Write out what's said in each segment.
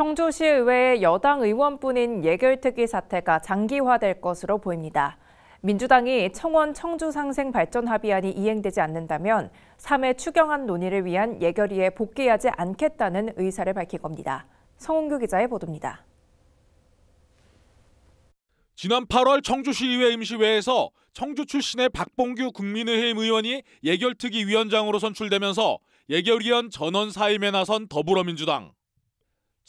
청주시의회 의 여당 의원뿐인 예결특위 사태가 장기화될 것으로 보입니다. 민주당이 청원 청주 상생 발전 합의안이 이행되지 않는다면 3회 추경안 논의를 위한 예결위에 복귀하지 않겠다는 의사를 밝힌 겁니다. 성홍규 기자의 보도입니다. 지난 8월 청주시의회 임시회에서 청주 출신의 박봉규 국민의힘 의원이 예결특위 위원장으로 선출되면서 예결위원 전원 사임에 나선 더불어민주당.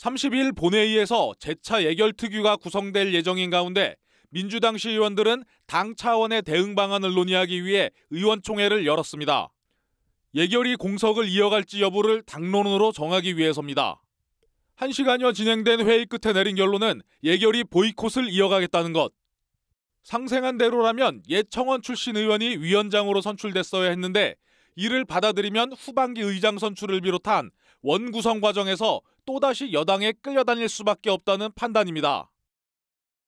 30일 본회의에서 재차 예결 특위가 구성될 예정인 가운데 민주당 시의원들은 당 차원의 대응 방안을 논의하기 위해 의원총회를 열었습니다. 예결이 공석을 이어갈지 여부를 당론으로 정하기 위해서입니다. 1시간여 진행된 회의 끝에 내린 결론은 예결이 보이콧을 이어가겠다는 것. 상생한 대로라면 예청원 출신 의원이 위원장으로 선출됐어야 했는데 이를 받아들이면 후반기 의장 선출을 비롯한 원구성 과정에서 또다시 여당에 끌려다닐 수밖에 없다는 판단입니다.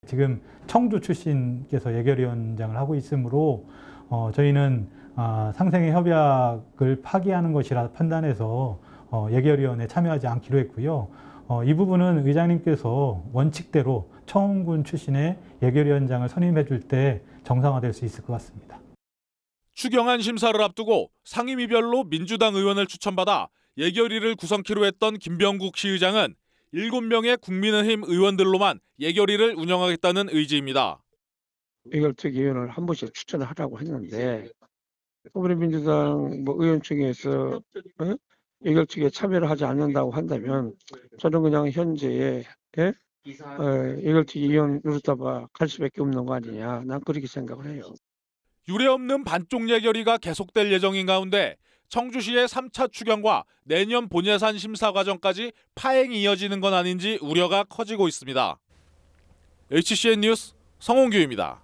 지금 청주 출신께서 예결위원장을 하고 있으므로 어, 저희는 어, 상생의 협약을 파기하는 것이라 판단해서 어, 예결위원회에 참여하지 않기로 했고요. 어, 이 부분은 의장님께서 원칙대로 청군 출신의 예결위원장을 선임해 줄때 정상화될 수 있을 것 같습니다. 추경안 심사를 앞두고 상임위별로 민주당 의원을 추천받아 예결위를 구성키로 했던 김병국 시의장은 7명의 국민의힘 의원들로만 예결위를 운영하겠다는 의지입니다. 예결특위원을 한 번씩 추천하라고 했는데 더불어민주당 뭐 의원 중에서 어? 예결특위에 참여를 하지 않는다고 한다면 저는 그냥 현재의 예? 어, 예결특위위원 누르다가 갈 수밖에 없는 거 아니냐 난 그렇게 생각을 해요. 유례없는 반쪽 예결위가 계속될 예정인 가운데 청주시의 3차 추경과 내년 본예산 심사 과정까지 파행이 이어지는 건 아닌지 우려가 커지고 있습니다. HCN 뉴스 성홍규입니다.